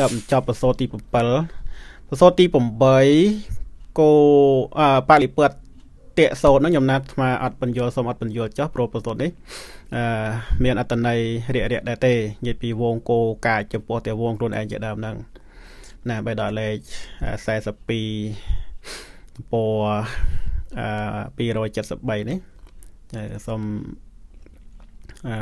តើបញ្ចប់ប្រសូតទី7ប្រសូតទី8គោអបាលិពតតិសូតនោះខ្ញុំណាត់ស្មាអត់បញ្យលសូមអត់បញ្យលចោះប្រប្រសូតនេះអឺមានអត្តន័យរាក់រាក់ដែរទេនិយាយពីវងគោកាចចំពោះតែវងខ្លួនឯងជាដើមហ្នឹងណាបែរដល់លេខ42ទំព័រអឺ273នេះសូមអឺ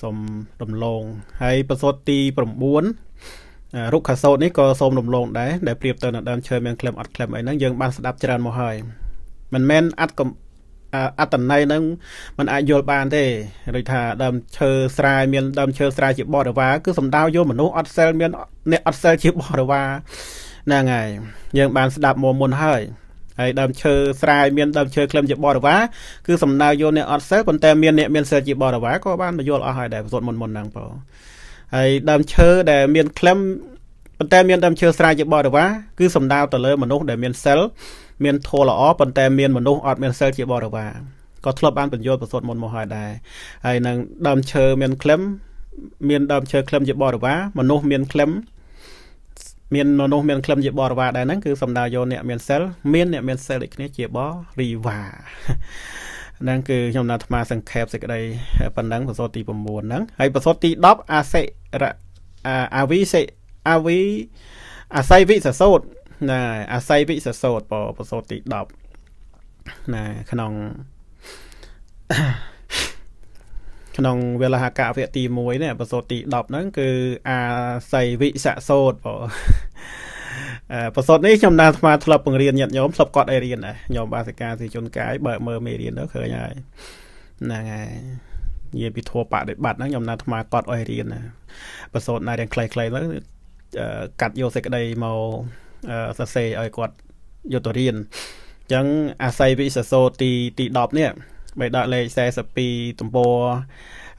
សូមរំលងហើយប្រសូតទី9រុក្ខសោតនេះក៏សូមរំលងដែរដែលប្រៀបទៅនឹងដើមឈើមានក្លឹមអត់ក្លឹមអីហ្នឹងយើងបានស្ដាប់ច្រើនមកហើយមិនមែនអត្តអត្តន័យហ្នឹងมันអាចយល់បានទេដូចថាដើមឈើស្រែមានដើមឈើស្រែជាបរិវារគឺសំដៅយកមនុស្សអត់សិលមានអ្នកអត់សិលជាបរិវារហ្នឹងហើយយើងបានស្ដាប់មកមុនហើយហើយដើមឈើស្រាយមានដើមឈើក្លឹមជាបរិវារគឺសំដៅយកអ្នកអត់សិលប៉ុន្តែមានអ្នកមានសិលជាបរិវារក៏បានបញ្យល់អស់ហើយដែរប្រសូតមុនមុនហ្នឹងបងហើយដើមឈើដែលមានក្លឹមប៉ុន្តែមានដើមឈើស្រាយជាបរិវារគឺសំដៅទៅលើមនុស្សដែលមានសិលមានធម៌ល្អប៉ុន្តែមានមនុស្សអត់មានសិលជាបរិវារក៏ធ្លាប់បានបញ្យល់ប្រសូតមុនមកហើយដែរហើយនឹងដើមឈើមានក្លឹមមានដើមឈើក្លឹមជាបរិវារមនុស្សមានក្លឹមមានមនុស្សមានក្លឹមជាបរិវារដែរហ្នឹងគឺសំដៅយកអ្នកមានសិលមានអ្នកមានសិលដូចគ្នាជាបរិវារហ្នឹងគឺខ្ញុំណាត់អាត្មាសង្ខេបសេចក្តីប៉ុណ្ណឹងប្រសូតទី9ហ្នឹងហើយប្រសូតទី10អាសិរអាវិសិអាវិអាស័យវិសសោតណាអាស័យវិសសោតប្រសូតទី10ណាក្នុងក្នុងវេលាហកវៈទី1នេះប្រសូតទី10ហ្នឹងគឺអាស័យវិស័កសោតបងប្រសូតនេះខ្ញុំដើរស្មាធ្លាប់បង្រៀនញាតិញោមធ្លាប់គាត់ឲ្យរៀនដែរញោមបាសិកាសិជនកាយ បើមើលមេរៀនទៅឃើញហើយហ្នឹងហើយនិយាយពីធัวបដិបត្តិហ្នឹងខ្ញុំណាស់អាត្មាគាត់អស់រៀនណាប្រសូតណារៀងខ្លីៗទៅកាត់យកសេចក្តីមកសរសេរឲ្យគាត់យកទៅរៀនអញ្ចឹងអាស័យវិសសោទីទី10នេះបីដកលេខ42ទំព័រ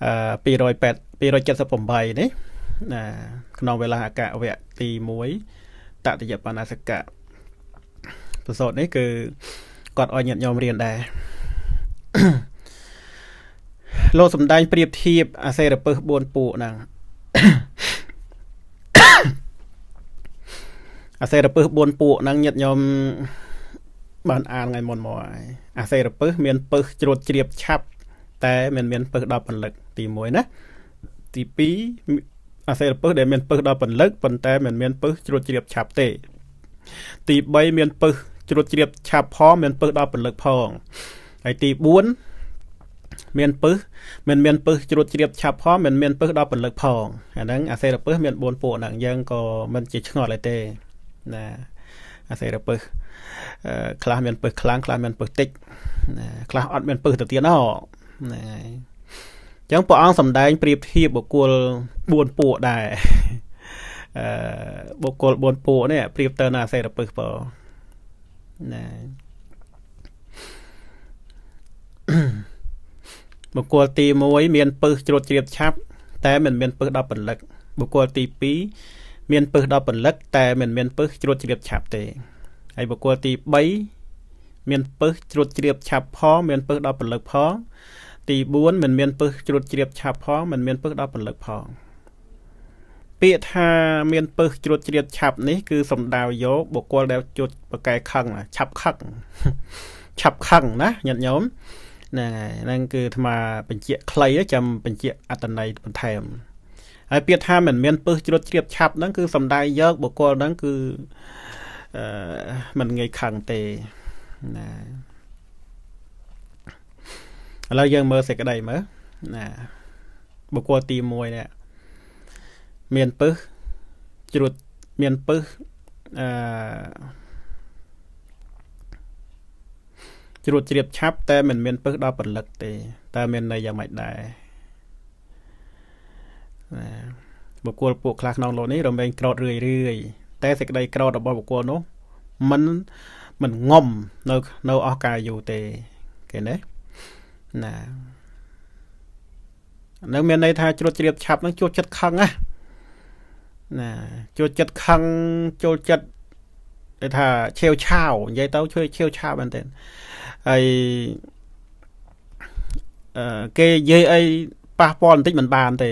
208 278នេះណាក្នុងវេលាអកវៈទី1តតិយបណ្ណាសកៈប្រសូតនេះ គឺគាត់ឲ្យញាតិញោមរៀនដែរលោកសំដែងប្រៀបធៀបអសេរពឹស4ពួកហ្នឹងអសេរពឹស4ពួកហ្នឹងញាតិញោមបានអានថ្ងៃមុនមកហើយអាសេរពឹសមាន ពឹសជ្រួតជ្រាបឆាប់ តែមិនមាន ពឹសដល់ពលិកទី1ណាទី2អាសេរពឹសដែលមានពឹសដល់ពលិកប៉ុន្តែមិនមាន ពឹសជ្រួតជ្រាបឆាប់ទេទី3មានពឹសជ្រួតជ្រាបឆាប់ផងមានពឹសដល់ពលិកផងហើយទី4មានពឹសមិនមានពឹសជ្រួតជ្រាបឆាប់ផងមិនមានពឹសដល់ពលិកផងអាហ្នឹងអាសេរពឹសមាន4ពួកហ្នឹងយើងក៏មិនជាឆ្ងល់អីទេណាអាសេរពឹសខ្លះមាន ពឹសខ្លាំងខ្លះមានពឹសតិចខ្លះអត់មានពឹសទៅទៀតហ៎ហ្នឹងហើយអញ្ចឹងព្រះអង្គសំដែងប្រៀបធៀបបុគ្គល4ពួកដែរអឺបុគ្គល4ពួកនេះប្រៀបទៅនឹងអាសេរពឹសបើណាបុគ្គលទី1មានពឹសជ្រុតជ្រាបឆាប់ តែមិនមានពឹសដល់ពលិកបុគ្គលទី2មានពឹសដល់ពន្លឹកតែមិនមានពឹសជ្រួតជ្រាបឆាប់ទេហើយបុគ្គលទី3មានពឹសជ្រួតជ្រាបឆាប់ផងមានពឹសដល់ពន្លឹកផងទី4មិនមានពឹសជ្រួតជ្រាបឆាប់ផងមិនមានពឹសដល់ពន្លឹកផងពាក្យថាមានពឹសជ្រួតជ្រាបឆាប់នេះ គឺសំដៅយកបុគ្គលដែលជុតប្រកែខឹងឆាប់ខឹងឆាប់ខឹងណាញាតិញោមហ្នឹងហើយហ្នឹងគឺអាត្មាបញ្ជាក់ខ្លីចាំបញ្ជាក់អត្តន័យបន្ថែមហើយពាក្យថាមិនមាន ពឹសជ្រុតជ្រាបឆាប់ហ្នឹងគឺសំដាយយកបុគ្គលហ្នឹងគឺអឺមិនងាយខឹងទេណាឥឡូវយើងមើលសេចក្តីមើលណាបុគ្គលទី1នេះមានពឹសជ្រុតមានពឹសអឺជ្រួតជ្រាបឆាប់តែមិនមានពឹសដល់ពលឹក ទេតើមានន័យយ៉ាងម៉េចដែរបុគ្គលពួកខ្លះក្នុងលោកនេះរមែងក្រោតរឿយរឿយតែសេចក្តីក្រោតរបស់បុគ្គលនោះมันมันងំនៅនៅអស់កាលយូរទេ គេណាណានឹងមានន័យថាជ្រុតជ្រាបឆាប់នឹងជួចចិត្តខឹងណាណាជួចចិត្តខឹងចូលចិត្តគេថាឆាវឆាវនិយាយទៅជួយឆាវឆាវមែនទេហើយអឺគេនិយាយអីប៉ះពាល់បន្តិចមិនបានទេ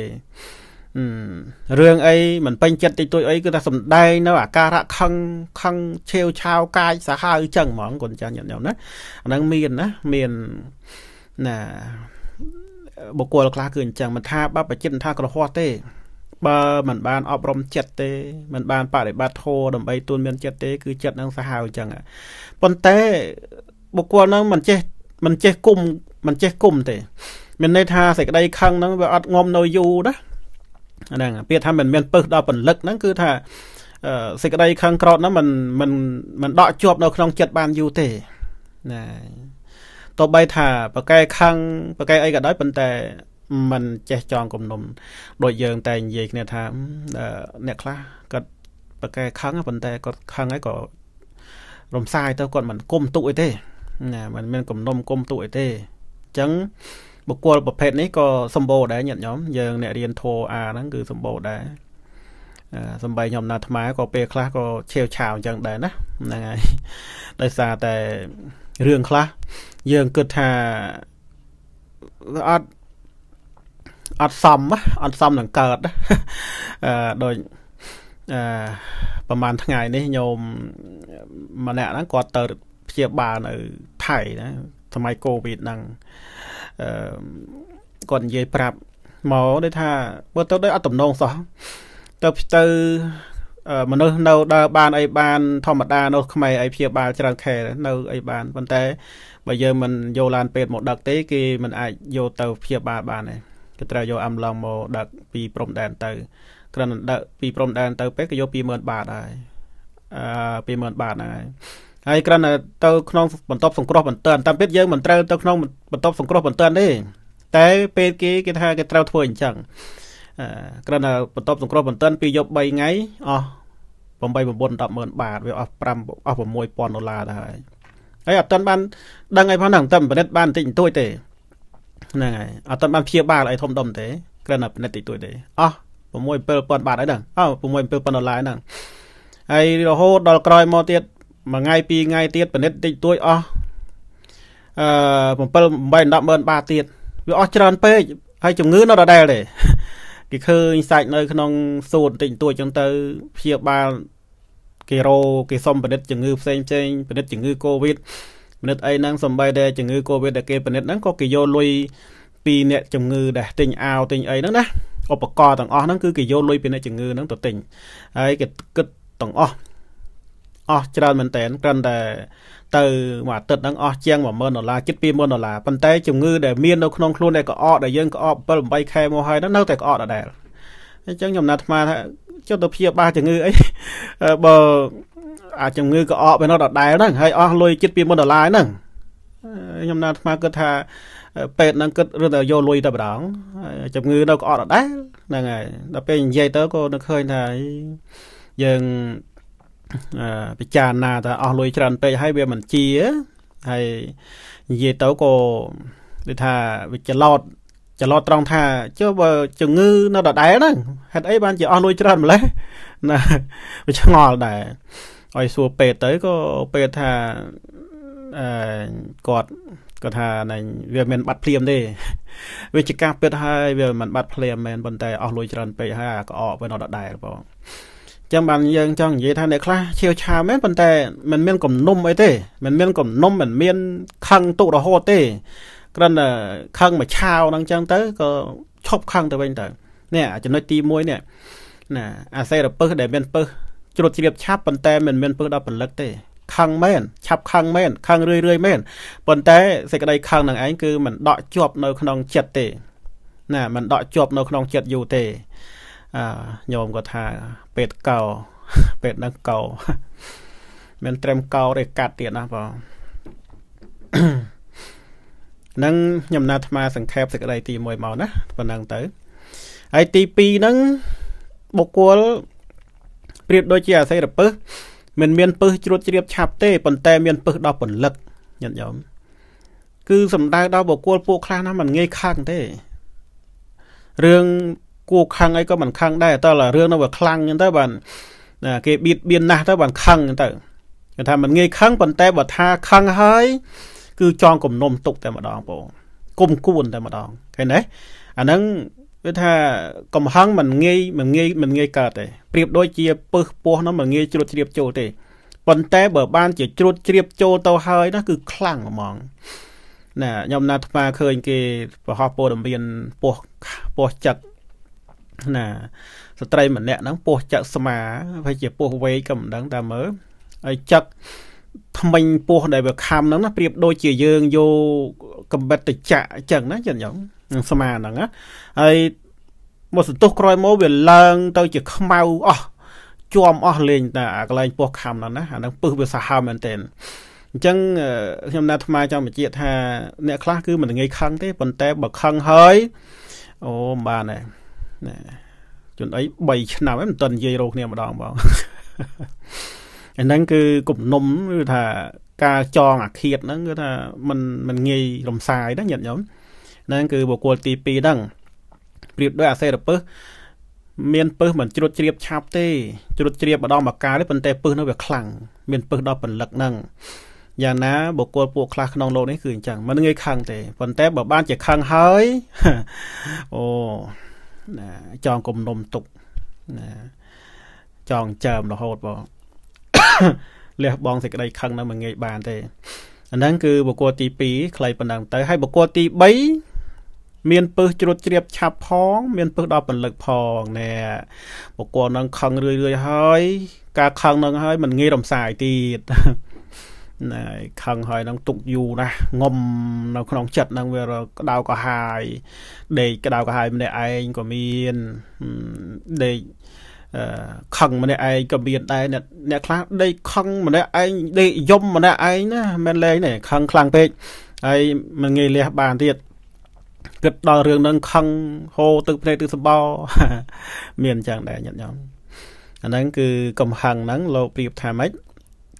រឿងអីមិនពេញចិត្តតិចតួចអីគឺថាសំដែងនៅអាការៈខឹងខឹងឆាវឆាវកាយសាហាវចឹងហ្មងកូនចាស់ញាតិញោមណាអាហ្នឹងមានណាមានណាបុគ្គលខ្លះគឺអញ្ចឹងមិនថាបបចិត្តថាក្រហោះទេ បើមិនបានអប់រំចិត្តទេមិនបានបប្រតិបត្តិធម៌ដើម្បីទូនមានចិត្តទេគឺចិត្តនឹងសាហាវអញ្ចឹងប៉ុន្តែបុគ្គលហ្នឹងមិនចេះមិនចេះគុំមិនចេះគុំទេ មានន័យថាសេចក្តីខឹងហ្នឹងវាអត់ងំនៅយូរណាហ្នឹងពាក្យថាមិន មានពឹសដល់ពលិកហ្នឹងគឺថាសេចក្តីខឹងក្រោតហ្នឹងมันมันมันដកជាប់នៅក្នុងចិត្តបានយូរទេណាទោះបីថាប្រកែខឹងប្រកែអីក៏ដោយប៉ុន្តែมันចេះចងគំនុំដូចយើងតែនិយាយគ្នាថាអ្នកខ្លះគាត់ប្រកែខឹងប៉ុន្តែគាត់ខឹងហើយក៏រំសាយទៅគាត់មិនគុំទុកអីទេណាมันមានគំនុំគុំទុកអីទេអញ្ចឹងបុគ្គលប្រភេទនេះក៏សម្បូរដែរញាតិញោមយើងអ្នករៀនធោអាហ្នឹងគឺសម្បូរដែរសំបីខ្ញុំណាត់ថ្មក៏ពេលខ្លះក៏ឆាវឆាវអញ្ចឹងដែរណាហ្នឹងហើយដោយសារតែរឿងខ្លះយើងគិតថាអត់អត់សមអត់សមនឹងកើតអឺដោយអឺប្រហែលថ្ងៃនេះញោមម្នាក់ហ្នឹងគាត់ទៅព្យាបាលនៅថៃណាសម័យកូវីដហ្នឹងគាត់និយាយប្រាប់មកដូចថាបើទៅដោយអត់តំណងសោះទៅទៅមនុស្សនៅដើរបានអីបាន ធម្មតានៅខ្មែរអីព្យាបាលច្រើនខែនៅអីបានប៉ុន្តែបើយើងមិនយកឡាន ពេទ្យមកដឹកទេ គេមិនអាចយកទៅព្យាបាលបានទេគេត្រូវយកអំឡុងមកដឹកពីព្រំដែន ទៅគ្រាន់តែដឹកពីព្រំដែនទៅ ពេទ្យគេយក20000បាតហើយអឺ20000បាតហ្នឹងហើយហើយគ្រាន់តែទៅក្នុងបន្ទប់សង្គ្រោះបន្ទាន់តាមពិតយើងមិនត្រូវទៅក្នុងបន្ទប់សង្គ្រោះបន្ទាន់ទេតែពេលគេគេថាគេត្រូវធ្វើអញ្ចឹងគ្រាន់តែបន្ទប់សង្គ្រោះបន្ទាន់ពីយប់3ថ្ងៃអស់8 9 100,000បាត វាអស់5អស់6000ដុល្លារដែរហើយហើយអត់ទាន់បានដឹងអីផងហ្នឹងតែពិនិត្យបានបន្តិចបន្តួចទេហ្នឹងហើយអត់ទាន់បានព្យាបាលអីធំដុំទេគ្រាន់តែពិនិត្យតិចតួចទេ អស់6 7000បាតហើយហ្នឹងអស់6 7000ដុល្លារហ្នឹងហើយរហូតដល់ក្រោយមកទៀតមួយថ្ងៃពីរថ្ងៃទៀតពិនិត្យតិចតួចអស់អឺ7 8 10ម៉ឺនបាតទៀតវាអស់ច្រើនពេកហើយជំងឺនៅដដែលទេគេឃើញសាច់នៅ ក្នុងសួតតិចតួចចឹងទៅព្យាបាលគេរោគេសុំពិនិត្យជំងឺផ្សេងផ្សេងពិនិត្យជំងឺកូវីដពិនិត្យអីហ្នឹងសំបីតែជំងឺកូវីដដែលគេពិនិត្យហ្នឹងក៏គេយកលុយពីអ្នកជំងឺដែលទិញអាវទិញអីហ្នឹងណាឧបករណ៍ទាំងអស់ហ្នឹងគឺគេយកលុយពីអ្នកជំងឺហ្នឹងទៅទិញហើយគេគិតទាំងអស់អស់ច្រើនមែនតើគ្រាន់តែទៅមួយអាទិត្យហ្នឹងអស់ជាង10000ដុល្លារជិត20000ដុល្លារប៉ុន្តែជំងឺដែលមាននៅ ក្នុងខ្លួនដែលក្អកដែលយើងក្អក7 8ខែមកហើយហ្នឹងនៅតែក្អកដដែលអញ្ចឹងខ្ញុំណាត់អាត្មាថាចុះទៅព្យាបាលជំងឺអីបើអាជំងឺក្អកបែបនោះដដែលហ្នឹង ហើយអស់លុយជិត20000ដុល្លារហ្នឹងខ្ញុំណាត់អាត្មាគិតថាពេទ្យហ្នឹងគិតរឹតតែយកលុយតែម្ដងជំងឺនៅក្អកដដែលហ្នឹងហើយដល់ពេលនិយាយទៅក៏នឹកឃើញថាយើងពិចារណាថាអស់លុយច្រើន ពេកហើយវាមិនជាហើយនិយាយទៅក៏ដូចថាវាច្រឡោតច្រឡោតត្រង់ថាចុះបើជំងឺនៅដដែលហ្នឹងហេតុអី បានជាអស់លុយច្រើនម្លេះណាវាឆ្ងល់ដែរឲ្យសួរពេទ្យទៅក៏ពេទ្យថាអឺគាត់គាត់ថានឹងវាមិនបាត់ភ្លាមទេវាជាការពិតហើយវាមិនបាត់ភ្លាមមែនប៉ុន្តែអស់លុយច្រើនពេកហើយអាក្អកវានៅដដែលបងចឹងបានយើងចង់និយាយថាអ្នកខ្លះឈៀវឆាមែនប៉ុន្តែมันមានគំនុំអីទេมันមានគំនុំมันមានខឹងទុករហូតទេគ្រាន់តែខឹងមួយឆាវហ្នឹងចឹងទៅក៏ឈប់ខឹងទៅវិញទៅនេះចំណុចទី1នេះណាអាសេរពឹសដែលមានពឹសជ្រុតជ្រាបឆាប់ប៉ុន្តែមិនមានពឹសដល់ពលឹកទេខឹងមែនឆាប់ខឹងមែនខឹងរឿយរឿយមែនប៉ុន្តែសេចក្តីខឹងនឹងឯងគឺมันដកជាប់នៅក្នុងចិត្តទេណាมันដកជាប់នៅក្នុងចិត្តយូរទេអឺញោមគាត់ថាពេតកោពេតនឹងកោ មានត្រឹមកោទេកាត់ទៀតណាបងនឹងខ្ញុំណាត់អាត្មាសង្ខេបសេចក្តីទី1មកណាប៉ុណ្ណឹងទៅហើយទី2ហ្នឹងបុគ្គលប្រៀបដូចជាអាស័យរពឹសមិនមានពឹសជ្រួតជ្រាបឆាប់ទេប៉ុន្តែមានពឹសដល់ពលឹកញាតិញោមគឺសំដៅដល់បុគ្គលពួកខ្លះណាមិនងាយខឹងទេរឿងគួខឹងអីក៏មិនខឹងដែរតើរឿងនោះវាខ្លាំងចឹងទៅបានគេបៀតបៀនណាស់ទៅបានខឹងចឹងទៅគេថាមិនងាយខឹងប៉ុន្តែបើថាខឹងហើយគឺចងគំនុំទុកតែម្ដងបងគុំគួនតែម្ដងឃើញទេអាហ្នឹងវាថាកំហឹងមិនងាយមិនងាយមិនងាយកើតទេប្រៀបដូចជាពឹសពោះនោះមិនងាយជ្រួតជ្រាបចូលទេប៉ុន្តែបើ បានជាជ្រួតជ្រាបចូលទៅហើយនោះគឺខ្លាំងហ្មង ណាខ្ញុំណាត់ថ្មឃើញគេប្រហោះពោដំរៀនពោះពោះចិត្តណាស្ត្រីម្នាក់ហ្នឹងពោះចឹកស្មាហើយជាពោះវែកក៏មិនដឹងតើមើលហើយចឹកថ្មិញពោះដែលវាខំហ្នឹងណាប្រៀបដូចជាយើងយកកំបិតទៅចាក់អញ្ចឹងណាចឹងហ្នឹងស្មាហ្នឹងណាហើយមកសន្ទុះក្រោយមកវាឡើងទៅជា ខ្មៅអស់ជាប់អស់លេងតែអាកន្លែងពោះខំហ្នឹងណាអាហ្នឹងពឹសវាសាហាវមែនទែនអញ្ចឹងខ្ញុំណាត់ថ្មចង់បញ្ជាក់ថាអ្នកខ្លះគឺមិនងាយខឹងទេប៉ុន្តែបើខឹងហើយអូបានហើយណាជនអី3ឆ្នាំហ្នឹងមិនទាន់និយាយរកគ្នាម្ដងបងអាហ្នឹងគឺគំនុំគឺថាការចងអាឃាតហ្នឹងគឺថាมันมันងាយរំសាយណាញាតិញោមហ្នឹងគឺបុគ្គលទី2ហ្នឹងប្រៀបដោយអាសេរពឹសមានពឹសមិនជ្រុតជ្រាបឆាប់ទេជ្រុតជ្រាបម្ដងមកកាលទេប៉ុន្តែពឹសនៅវាខ្លាំងមានពឹសដល់ពន្លឹកហ្នឹងយ៉ាងណាបុគ្គលពួកខ្លះក្នុងលោកនេះគឺអញ្ចឹងមិនងាយខឹងទេប៉ុន្តែបើបានជាខឹងហើយអូណាចងគំនុំទុកណាចងចើមរហូតបងលះបងសេចក្តីខឹងនៅមិនងាយបានទេអាហ្នឹងគឺបុគ្គលទី2ខ្លីប៉ុណ្ណឹងទៅហើយបុគ្គលទី3មានពឹសជ្រុតជ្រាបឆាប់ផងមានពឹសដល់ពលឹកផងណែបុគ្គលហ្នឹង ខឹងរឿយរឿយហើយការខឹងហ្នឹងហើយមិនងាយរំសាយទៀតណាខឹងហើយនឹងទុកយូរណាស់ងុំនៅក្នុងចិត្តនឹងវាក្តៅក្រហាយដេកក្តៅក្រហាយម្នាក់ឯងក៏មានដេកខឹងម្នាក់ឯងក៏មានដែរអ្នកខ្លះដេកខឹងម្នាក់ឯងដេកយំម្នាក់ឯងណាមិនលែងទេខឹងខ្លាំងពេកហើយមិនងាយលះបានទៀតគិតដល់រឿងនឹងខឹងហូរទឹកភ្នែកទឹកសម្បោមានអញ្ចឹងដែរញាតិញោមអាហ្នឹងគឺកំហឹងហ្នឹងលោកប្រៀបថាម៉េច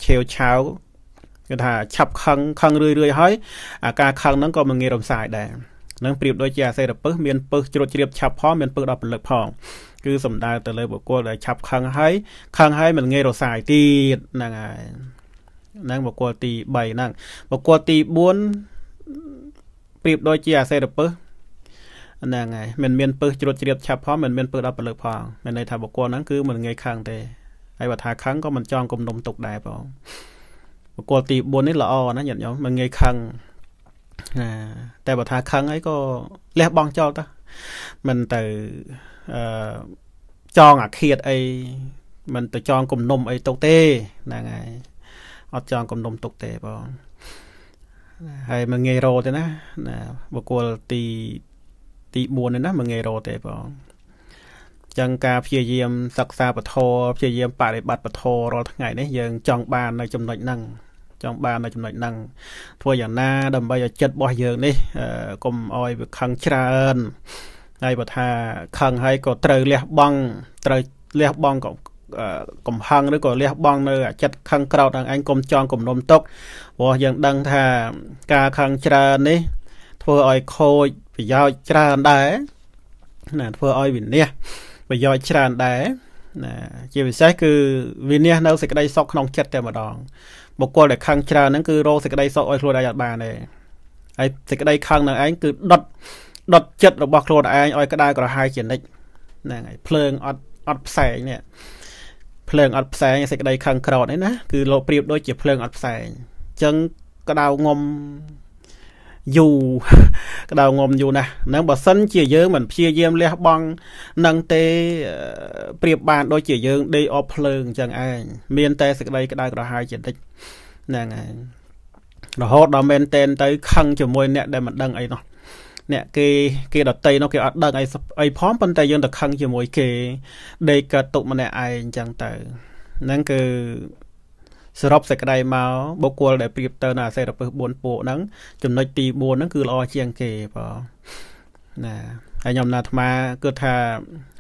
ឆាវឆាវគេថាឆាប់ខឹងខឹងរឿយរឿយហើយអាការខឹងហ្នឹងក៏មិនងាយរំសាយដែរនឹងប្រៀបដូចជាអាសេរពឹសមានពឹសជ្រុតជ្រាបឆាប់ផងមានពឹសដល់ពលឹកផងគឺសំដៅទៅលើបុគ្គលដែលឆាប់ខឹងហើយខឹងហើយមិនងាយរសាយទៀតហ្នឹងហើយហ្នឹងបុគ្គលទី3ហ្នឹងបុគ្គលទី4ប្រៀបដូចជាអាសេរពឹសហ្នឹងហើយមិនមានពឹសជ្រុតជ្រាបឆាប់ផងមិនមានពឹសដល់ពលឹកផងមានន័យថាបុគ្គលហ្នឹងគឺមិនងាយខឹងទេហើយបើថាខឹងក៏មិនចង់គំនុំទុកដែរផងបកលទី4នេះល្អណាញាតិញោមមិនងាយខឹងណាតែបើថាខឹងអីក៏លះបង់ចោលតើមិនទៅអឺចងអាឃាតអីមិនទៅចងគំនុំអីទុកទេហ្នឹងហើយអត់ចងគំនុំទុកទេបងហើយមិនងាយរោទេណាណាបុគ្គលទីទី4នេះណាមិនងាយរោទេបងចឹងការព្យាយាមសិក្សាពធព្យាយាមបប្រតិបត្តិពធរាល់ថ្ងៃនេះយើងចង់បាននៅចំណុចហ្នឹងចង់បាននៅចំណុចហ្នឹងធ្វើយ៉ាងណាដើម្បីឲ្យចិត្តរបស់យើងនេះកុំឲ្យវាខឹងច្រើនហើយបើថាខឹងហើយក៏ត្រូវលះបង់ត្រូវលះបង់ក៏កំហឹងឬក៏លះបង់នៅចិត្តខឹងក្រោតដល់ឯងកុំចង់គំនុំទុកព្រោះយើងដឹងថាការខឹងច្រើននេះ ធ្វើឲ្យខូចប្រយោជន៍ច្រើនដែរណាធ្វើឲ្យវិនាសប្រយោជន៍ច្រើនដែរណាជាពិសេសគឺវិនិច្ឆ័យនៅសេចក្តីសុខក្នុងចិត្តតែម្ដងបុគ្គលដែលខឹងច្រើនហ្នឹងគឺរកសេចក្តីសុខឲ្យខ្លួនឯងអត់បានទេហើយសេចក្តីខឹងនឹងឯងគឺដុតដុតចិត្តរបស់ខ្លួនឯងឲ្យក្តៅក្រហាយជានិច្ចហ្នឹងហើយភ្លើងអត់អត់ផ្សែងនេះភ្លើងអត់ផ្សែងសេចក្តីខឹងក្រោតឯណាគឺលោកប្រៀបដូចជាភ្លើងអត់ផ្សែងអញ្ចឹងក្តៅងំយូរក្តៅងំយូរណាស់ហ្នឹងបើសិនជាយើងមិនព្យាយាមលះបង់នឹងទេប្រៀបបាន ដូចជាយើងដេកអបភ្លើងអញ្ចឹងឯងមាន តែសេចក្តីក្តៅក្រហាយចិត្តហ្នឹងឯងរហូតដល់មែនតែនទៅខឹងជាមួយអ្នកដែលមិនដឹងអីនោះអ្នកគេគេដតីនោះគេអត់ដឹងអីអីផងប៉ុន្តែយើងទៅខឹងជាមួយគេដេកកើតទុកម្នាក់ឯងអញ្ចឹងទៅហ្នឹងគឺសរុបសេចក្តីមកបុគ្គលដែលប្រៀបទៅនឹងអសេរពឹស4ពួកហ្នឹងចំណុចទី4ហ្នឹងគឺល្អជាងគេបងណាហើយខ្ញុំណាអាត្មាគឺថា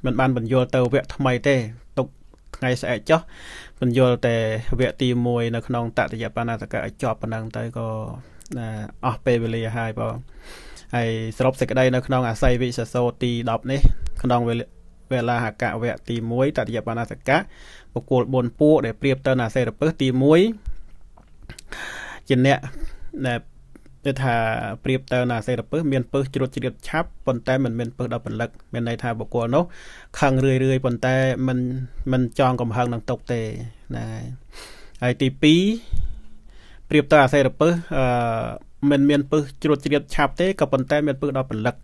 មិនបានបញ្យល់ទៅវគ្គថ្មីទេ ទុកថ្ងៃស្អែកចុះ បញ្យល់តែវគ្គទី1នៅក្នុងតតិយបណ្ណាសកៈឲ្យចប់ប៉ុណ្ណឹងទៅក៏អស់ពេលវេលាហើយបងហើយសរុបសេចក្តីនៅក្នុងអាស័យវិសសោទី10នេះក្នុងវេលាហាកវៈទី1តតិយបណ្ណាសកៈបុគ្គល4ពួកដែលប្រៀបទៅនឹងអសេរពឹសទី1ជាអ្នកដែលគឺថាប្រៀបទៅនឹងអសេរពឹសមានពឹសជ្រុតជ្រាបឆាប់ប៉ុន្តែមិនមានពឹសដល់ពលឹកមានន័យថាបុគ្គលនោះខឹងរឿយរឿយប៉ុន្តែមិនមិនចង់កំហឹងនឹងຕົកទេណាហើយទី2ប្រៀបទៅអសេរពឹសអឺមិនមានពឹសជ្រុតជ្រាបឆាប់ទេក៏ប៉ុន្តែមានពឹសដល់ពលឹក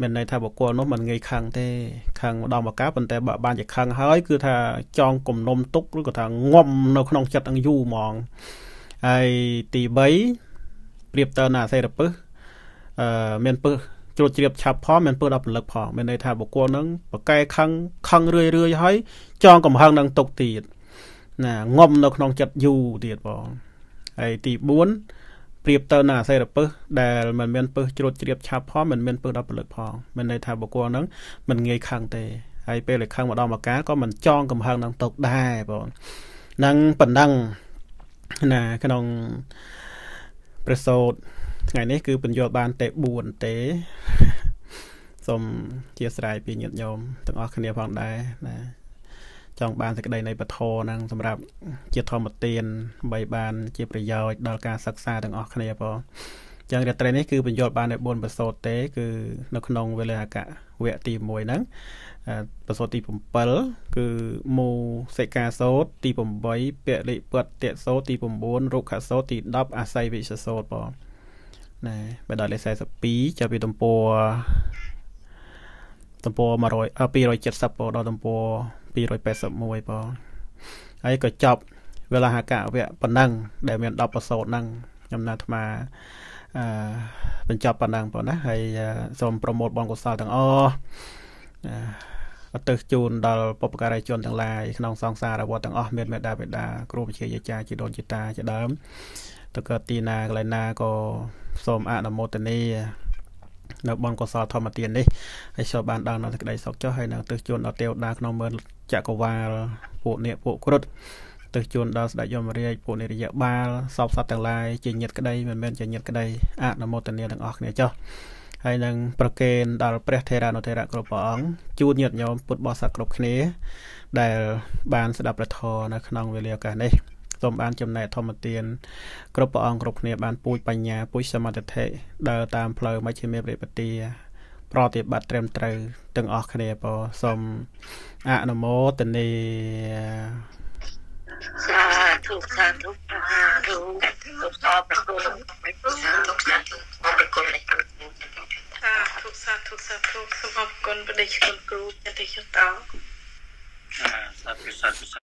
មានន័យថាបុគ្គលនោះមិនងាយខឹងទេខឹងម្ដងមកកាប៉ុន្តែបើបានជាខឹងហើយគឺថាចងគំនុំទុកឬក៏ថាងំនៅ ក្នុងចិត្តនឹងយូរហ្មងហើយទី3ប្រៀបទៅនឹងអសេរពឹសអឺមានពឹសជ្រួតជ្រាបឆាប់ផងមានពើដល់ពលឹកផងមានន័យថាបុគ្គលនឹងប្រកែខឹងខឹងរឿយរឿយហើយ ចងកំហឹងនឹងទុកទៀត ណាងំ នៅក្នុងចិត្តយូរទៀតបងហើយទី4ប្រៀបទៅនឹងអសិរពឹសដែលមិនមានពឹសជ្រួតជ្រាបឆាប់ផងមិនមានពឹសដល់ផលិតផងមានន័យថាបុគ្គលហ្នឹងមិនងាយខឹងទេហើយពេលដែលខឹងម្ដងមកកាលក៏មិនចងកំហឹងនឹងទុកដែរបងនឹងប៉ុណ្ណឹងណាក្នុងព្រះសោតថ្ងៃនេះគឺបញ្យល់បានតែ4ទេសូមជាស្រ័យពីញាតិញោមទាំងអស់គ្នាផងដែរណាចង់បានសេចក្តីនៃពធហ្នឹងសម្រាប់ជាធម្មទានបីបានជាប្រយោជន៍ដល់ការសិក្សាទាំងអស់គ្នាផងអញ្ចឹងរាត្រីនេះគឺបញ្យល់បានតែ4ប្រសូតទេគឺនៅក្នុងវេលាកៈវគ្គទី1ហ្នឹងប្រសូតទី7គឺមូសិកាសូតទី8ពលិពតតិសូតទី9រុក្ខសូតទី10អាស័យវិសសូតបងណាបើដល់លេខ42ចាប់ពីទំព័រទំព័រ100 270ដល់ទំព័រ281បងហើយក៏ចប់វេលាហកវៈប៉ុណ្ណឹង ដែល មាន10ប្រសូតហ្នឹងខ្ញុំណាអាត្មាអឺបញ្ចប់ប៉ុណ្ណឹងបងណាហើយសូមប្រមូលបងកុសលទាំងអស់អតិសជូនដល់បុព្វការីជនទាំងឡាយក្នុងសង្សារវត្តទាំងអស់មានមេដាបេដាគ្រូបជាយាចាជីដូនជីតាជាដើមតើកើតទីណាកន្លែងណាក៏សូមអនុមោទនានៅបនកុសលធម្មទាននេះហើយចូលបានដល់នៅក្តីសុខចុះហើយនឹងទិសជូនដល់ទេវតាក្នុងមើលចក្រវាលពួកនេះពួកគ្រុឌទិសជូនដល់ស្ដេចយមរាជពួកនិរយបាលសពសត្វទាំងឡាយជាញាតក្តីមិនមែនជាញាតក្តីអនុមោទនាទាំងអស់គ្នាចុះហើយនឹងប្រគេនដល់ព្រះថេរានុថេរៈគ្រប់ព្រះអង្គជូនញាតិញោមពុទ្ធបរិស័ទគ្រប់គ្នាដែល បានស្ដាប់ព្រះធម៌នៅក្នុងវេលាឱកាសនេះខ្ញុំបានចំណែកធម្មទានគ្រប់ព្រះអង្គគ្រប់គ្នាបានពូជបញ្ញាពូជសមត្ថធិដើរតាមផ្លូវមជ្ឈិមាប្រតិបទាប្រតិបត្តិត្រឹមត្រូវទាំងអស់គ្នាពសូមអនុមោទនាសាធុសាធុសាធុសូមអរប្រគុណសាធុសាធុអរប្រគុណសាធុសាធុសាធុសូមអរគុណព្រះដេចគុណគ្រូចិត្តយុត្តោសាធុសាធុ